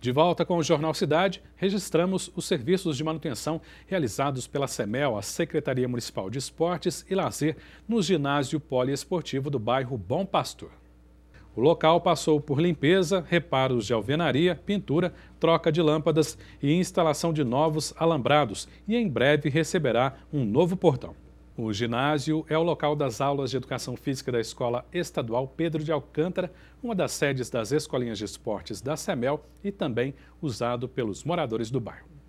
De volta com o Jornal Cidade, registramos os serviços de manutenção realizados pela SEMEL, a Secretaria Municipal de Esportes e Lazer, no ginásio poliesportivo do bairro Bom Pastor. O local passou por limpeza, reparos de alvenaria, pintura, troca de lâmpadas e instalação de novos alambrados e em breve receberá um novo portão. O ginásio é o local das aulas de educação física da Escola Estadual Pedro de Alcântara, uma das sedes das escolinhas de esportes da SEMEL e também usado pelos moradores do bairro.